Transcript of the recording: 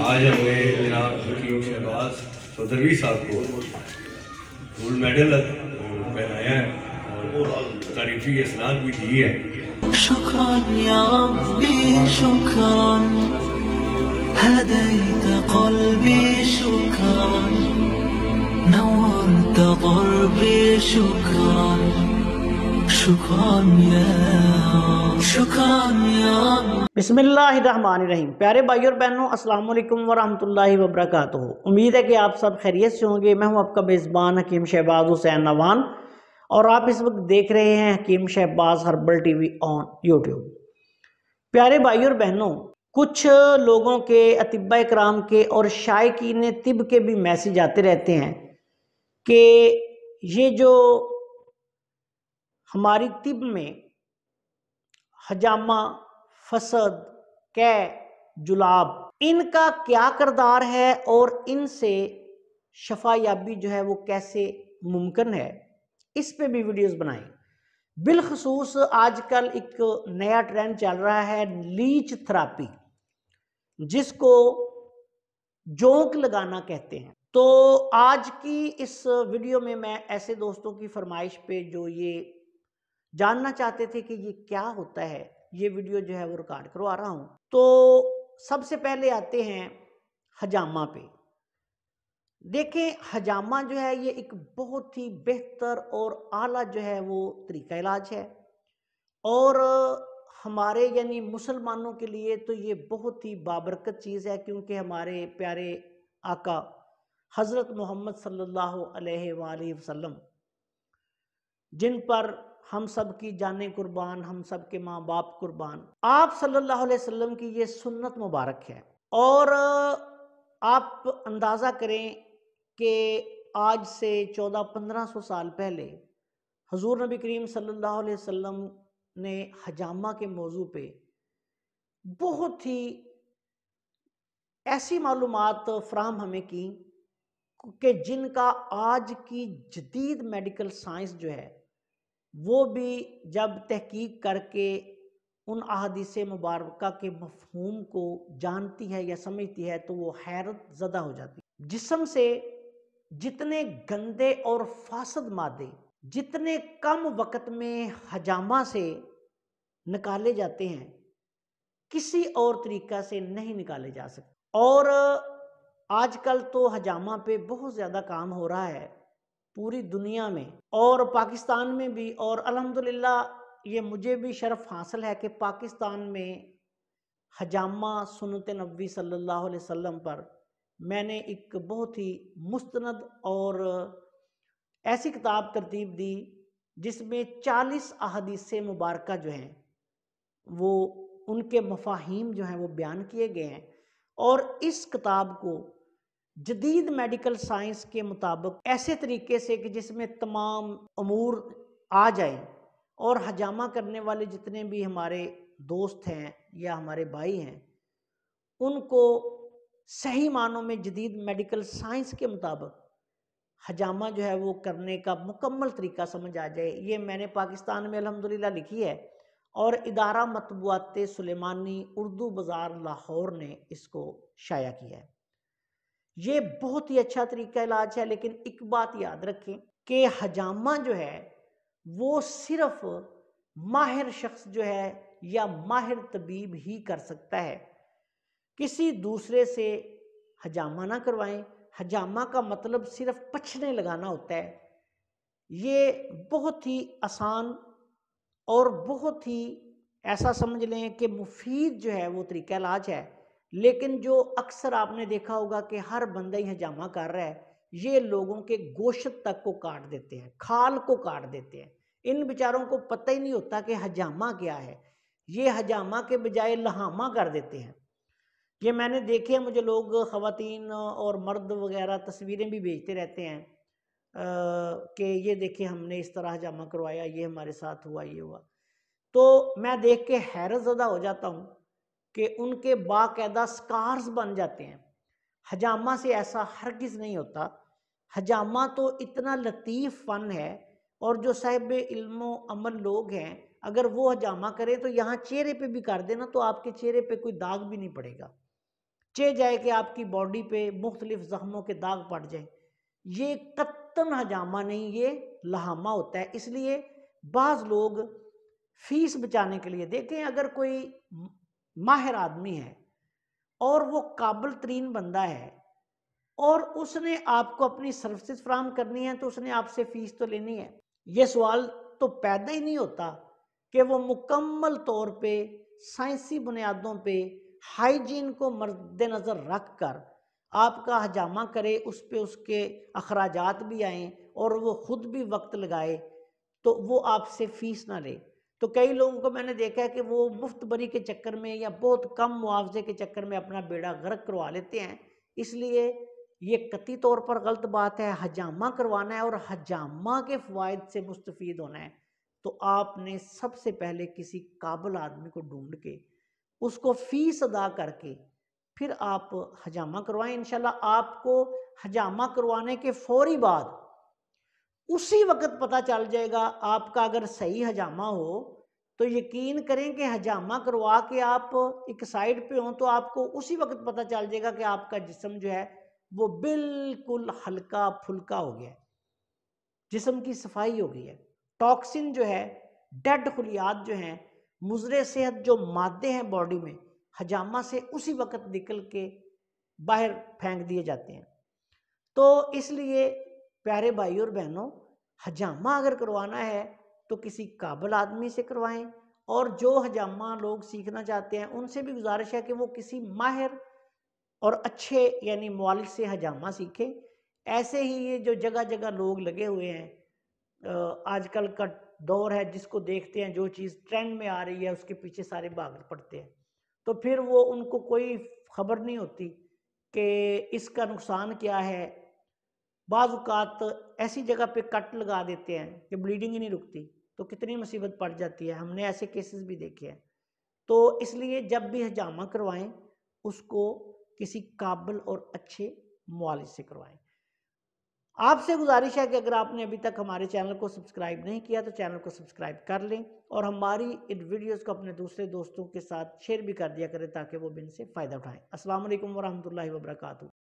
आज हमें जनाब हकीम शहबाज सदरवी साहब को गोल्ड मेडल पहनाया है और तारीफी इसनाद भी दी है هديت قلبي شكرا نورت ضربي شكرا شكرا يا बिसमीम प्यारे भाई और बहनों अस्सलाम वालेकुम वरहमतुल्लाहि उम्मीद है कि आप सब खैरियत से होंगे मैं हूं आपका मेज़बान हकीम शहबाज हुसैन नवान और आप इस वक्त देख रहे हैं Hakeem Shahbaz herbal TV on YouTube प्यारे भाई और बहनों कुछ लोगों के अतिबा कराम के और शायकीन तिब के भी मैसेज आते रहते हैं कि ये जो हमारी तिब में हजामा फसद कै जुलाब इनका क्या करदार है और इनसे शफायाबी जो है वो कैसे मुमकिन है इस पे भी वीडियोस बनाएं बिलखसूस आजकल एक नया ट्रेंड चल रहा है लीच थेरापी जिसको जोंक लगाना कहते हैं तो आज की इस वीडियो में मैं ऐसे दोस्तों की फरमाइश पे जो ये जानना चाहते थे कि ये क्या होता है ये वीडियो जो है वो रिकॉर्ड करवा रहा हूँ तो सबसे पहले आते हैं हजामा पे देखें हजामा जो है ये एक बहुत ही बेहतर और आला जो है वो तरीका इलाज है और हमारे यानी मुसलमानों के लिए तो ये बहुत ही बाबरकत चीज़ है क्योंकि हमारे प्यारे आका हज़रत मोहम्मद सल्लल्लाहु अलैहि वसल्लम जिन पर हम सब की जाने कुर्बान हम सब के माँ बाप कुर्बान आप सल्लल्लाहु अलैहि वसल्लम की ये सुन्नत मुबारक है और आप अंदाज़ा करें कि आज से चौदह पंद्रह सौ साल पहले हजूर नबी करीम सल्लल्लाहु अलैहि वसल्लम ने हजामा के मौजू पे बहुत ही ऐसी मालूम फ्राहम हमें की कि जिनका आज की जदीद मेडिकल साइंस जो है वो भी जब तहकीक करके उन अहदीस मुबारक के मफहूम को जानती है या समझती है तो वो हैरत ज़दा हो जाती है जिसम से जितने गंदे और फासद मादे जितने कम वक्त में हजामा से निकाले जाते हैं किसी और तरीक़ा से नहीं निकाले जा सकते और आजकल तो हजामा पे बहुत ज़्यादा काम हो रहा है पूरी दुनिया में और पाकिस्तान में भी और अल्हम्दुलिल्लाह ये मुझे भी शर्फ हासिल है कि पाकिस्तान में हजामा सुनत नबी सल्लल्लाहु अलैहि वसल्लम पर मैंने एक बहुत ही मुस्तंद और ऐसी किताब तरतीब दी जिसमें चालीस अहदीस मुबारक जो हैं वो उनके मफाहिम जो हैं वो बयान किए गए हैं और इस किताब को जदीद मेडिकल साइंस के मुताबिक ऐसे तरीके से कि जिसमें तमाम अमूर आ जाए और हजामा करने वाले जितने भी हमारे दोस्त हैं या हमारे भाई हैं उनको सही मानों में जदीद मेडिकल साइंस के मुताबिक हजामा जो है वो करने का मुकम्मल तरीका समझ आ जाए ये मैंने पाकिस्तान में अलहमदिल्ला लिखी है और इदारा मतबूआत सुलेमानी उर्दू बाज़ार लाहौर ने इसको शाया किया है ये बहुत ही अच्छा तरीका इलाज है लेकिन एक बात याद रखें कि हजामा जो है वो सिर्फ माहिर शख्स जो है या माहिर तबीब ही कर सकता है किसी दूसरे से हजामा ना करवाएं हजामा का मतलब सिर्फ पछने लगाना होता है ये बहुत ही आसान और बहुत ही ऐसा समझ लें कि मुफीद जो है वो तरीका इलाज है लेकिन जो अक्सर आपने देखा होगा कि हर बंदा ही हजामा कर रहा है ये लोगों के गोश्त तक को काट देते हैं खाल को काट देते हैं इन बेचारों को पता ही नहीं होता कि हजामा क्या है ये हजामा के बजाय लहामा कर देते हैं ये मैंने देखे मुझे लोग खातन और मर्द वगैरह तस्वीरें भी भेजते रहते हैं कि ये देखिए हमने इस तरह हजामा करवाया ये हमारे साथ हुआ ये हुआ तो मैं देख के हैरत ज़्यादा हो जाता हूँ कि उनके बाकायदा स्कार्स बन जाते हैं हजामा से ऐसा हर किस नहीं होता हजामा तो इतना लतीफ़ फ़न है और जो साहिब इल्मो अमल लोग हैं अगर वो हजामा करें तो यहाँ चेहरे पे भी कर देना तो आपके चेहरे पे कोई दाग भी नहीं पड़ेगा चे जाए कि आपकी बॉडी पे मुख्तलिफ जख्मों के दाग पड़ जाए ये कत्तन हजामा नहीं ये लहामा होता है इसलिए बाज़ लोग फीस बचाने के लिए देखें अगर कोई माहिर आदमी है और वो काबिल तरीन बंदा है और उसने आपको अपनी सर्विसेज फ्राहम करनी है तो उसने आपसे फ़ीस तो लेनी है ये सवाल तो पैदा ही नहीं होता कि वो मुकम्मल तौर पे साइंसी बुनियादों पे हाइजीन को मद्द नज़र रख कर आपका हजामा करे उस पर उसके अखराज भी आएँ और वो ख़ुद भी वक्त लगाए तो वो आपसे फ़ीस ना ले तो कई लोगों को मैंने देखा है कि वो मुफ्त बरी के चक्कर में या बहुत कम मुआवजे के चक्कर में अपना बेड़ा गर्क करवा लेते हैं इसलिए ये कती तौर पर गलत बात है हजामा करवाना है और हजामा के फ़वाद से मुस्तफ़ होना है तो आपने सबसे पहले किसी काबिल आदमी को ढूंढ के उसको फ़ीस अदा करके फिर आप हजामा करवाएं इन आपको हजामा करवाने के फ़ौरी बाद उसी वक्त पता चल जाएगा आपका अगर सही हजामा हो तो यकीन करें कि हजामा करवा के आप एक साइड पे हों तो आपको उसी वक्त पता चल जाएगा कि आपका जिसम जो है वो बिल्कुल हल्का फुल्का हो गया है जिसम की सफाई हो गई है टॉक्सिन जो है डेड खुलियात जो हैं मुजरे सेहत जो मादे हैं बॉडी में हजामा से उसी वक्त निकल के बाहर फेंक दिए जाते हैं तो इसलिए प्यारे भाई और बहनों हजामा अगर करवाना है तो किसी काबिल आदमी से करवाएं और जो हजामा लोग सीखना चाहते हैं उनसे भी गुजारिश है कि वो किसी माहिर और अच्छे यानी मालिक से हजामा सीखें ऐसे ही ये जो जगह जगह लोग लगे हुए हैं आजकल का दौर है जिसको देखते हैं जो चीज़ ट्रेंड में आ रही है उसके पीछे सारे भाग पड़ते हैं तो फिर वो उनको कोई खबर नहीं होती कि इसका नुकसान क्या है बाजुकात ऐसी जगह पे कट लगा देते हैं कि ब्लीडिंग ही नहीं रुकती तो कितनी मुसीबत पड़ जाती है हमने ऐसे केसेस भी देखे हैं तो इसलिए जब भी हजामा करवाएं उसको किसी काबिल और अच्छे मालिज से करवाएं आपसे गुजारिश है कि अगर आपने अभी तक हमारे चैनल को सब्सक्राइब नहीं किया तो चैनल को सब्सक्राइब कर लें और हमारी इन वीडियोज़ को अपने दूसरे दोस्तों के साथ शेयर भी कर दिया करें ताकि वो बिन से फ़ायदा उठाएँ असल वरहमल वर्का